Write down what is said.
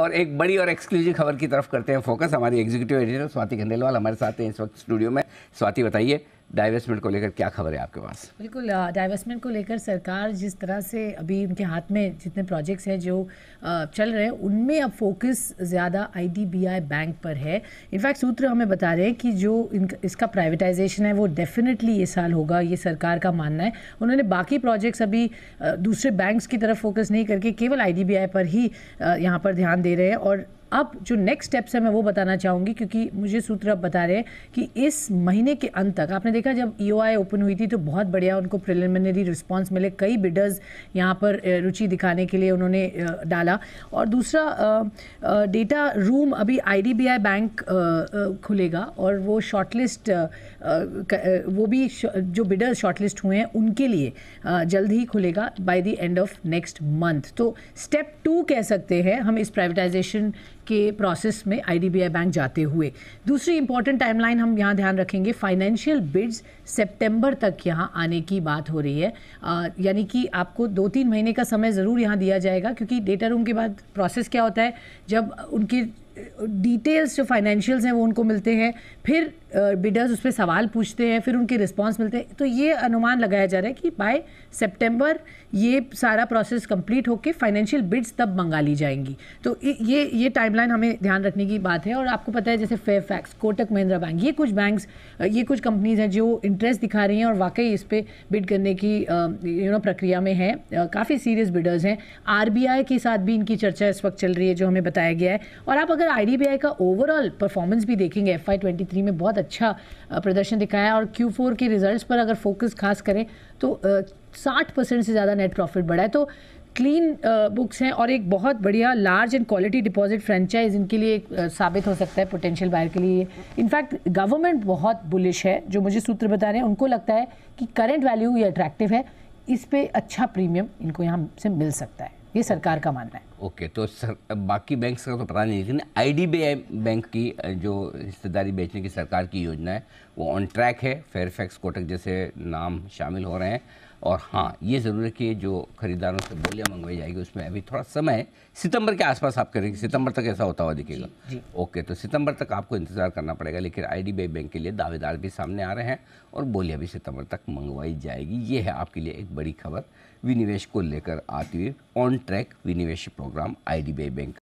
और एक बड़ी और एक्सक्लूसिव खबर की तरफ करते हैं फोकस हमारी एग्जीक्यूटिव एडिटर स्वाति खंडेलवाल हमारे साथ हैं इस वक्त स्टूडियो में स्वाति बताइए डाइवेस्टमेंट को लेकर क्या खबर है आपके पास बिल्कुल डाइवेस्टमेंट को लेकर सरकार जिस तरह से अभी उनके हाथ में जितने प्रोजेक्ट्स हैं जो चल रहे हैं उनमें अब फोकस ज़्यादा आईडीबीआई बैंक पर है इनफैक्ट सूत्र हमें बता रहे हैं कि जो इनका इसका प्राइवेटाइजेशन है वो डेफिनेटली ये साल होगा ये सरकार का मानना है उन्होंने बाकी प्रोजेक्ट्स अभी दूसरे बैंक्स की तरफ फोकस नहीं करके केवल आई पर ही यहाँ पर ध्यान दे रहे हैं और अब जो नेक्स्ट स्टेप्स है मैं वो बताना चाहूँगी क्योंकि मुझे सूत्र अब बता रहे हैं कि इस महीने के अंत तक आपने देखा जब ई e ओपन हुई थी तो बहुत बढ़िया उनको प्रिलिमिनरी रिस्पॉन्स मिले कई बिडर्स यहाँ पर रुचि दिखाने के लिए उन्होंने डाला और दूसरा डेटा रूम अभी आई बैंक खुलेगा और वो शॉर्टलिस्ट वो भी जो बिडर्स शॉर्टलिस्ट हुए हैं उनके लिए जल्द ही खुलेगा by the end of next month तो स्टेप टू कह सकते हैं हम इस प्राइवेटाइजेशन के प्रोसेस में आईडीबीआई बैंक जाते हुए दूसरी इंपॉर्टेंट टाइमलाइन हम यहाँ ध्यान रखेंगे फाइनेंशियल बिड्स सितंबर तक यहाँ आने की बात हो रही है यानी कि आपको दो तीन महीने का समय ज़रूर यहाँ दिया जाएगा क्योंकि डेटा रूम के बाद प्रोसेस क्या होता है जब उनकी डिटेल्स जो फाइनेंशियल्स हैं वो उनको मिलते हैं फिर बिडर्स उस पर सवाल पूछते हैं फिर उनके रिस्पांस मिलते हैं तो ये अनुमान लगाया जा रहा है कि बाय सितंबर ये सारा प्रोसेस कंप्लीट होकर फाइनेंशियल बिड्स तब मंगा ली जाएंगी तो ये ये टाइमलाइन हमें ध्यान रखने की बात है और आपको पता है जैसे Fairfax Kotak Mahindra bank ये कुछ बैंक्स ये कुछ कंपनीज हैं जो इंटरेस्ट दिखा रही हैं और वाकई इस पर बिड करने की यू नो प्रक्रिया में है काफ़ी सीरियस बिडर्स हैं आर के साथ भी इनकी चर्चा इस वक्त चल रही है जो हमें बताया गया है और आप अगर आई का ओवरऑल परफॉर्मेंस भी देखेंगे एफ में बहुत अच्छा प्रदर्शन दिखाया और क्यू फोर के रिजल्ट्स पर अगर फोकस खास करें तो साठ परसेंट से ज़्यादा नेट प्रॉफिट बढ़ा है तो क्लीन बुक्स हैं और एक बहुत बढ़िया large and quality deposit franchise इनके लिए एक साबित हो सकता है पोटेंशियल बायर के लिए इनफैक्ट गवर्नमेंट बहुत बुलिश है जो मुझे सूत्र बता रहे हैं उनको लगता है कि करेंट वैल्यू ये अट्रैक्टिव है इस पर अच्छा प्रीमियम इनको यहाँ से मिल सकता है ये सरकार का मानना है ओके तो सर बाकी बैंक का तो पता नहीं लेकिन आई बैंक की जो हिस्सेदारी बेचने की सरकार की योजना है वो ऑन ट्रैक है फेयरफैक्स कोटक जैसे नाम शामिल हो रहे हैं और हाँ ये ज़रूर है कि जो खरीदारों से बोलियाँ मंगवाई जाएगी उसमें अभी थोड़ा समय सितंबर के आसपास आप करेंगे सितंबर तक ऐसा होता हुआ दिखेगा ओके तो सितंबर तक आपको इंतज़ार करना पड़ेगा लेकिन आई डी बैंक के लिए दावेदार भी सामने आ रहे हैं और बोलियाँ भी सितंबर तक मंगवाई जाएगी ये है आपके लिए एक बड़ी खबर विनिवेश को लेकर आती हुई ऑन ट्रैक विनिवेश प्रोग्राम आई बैंक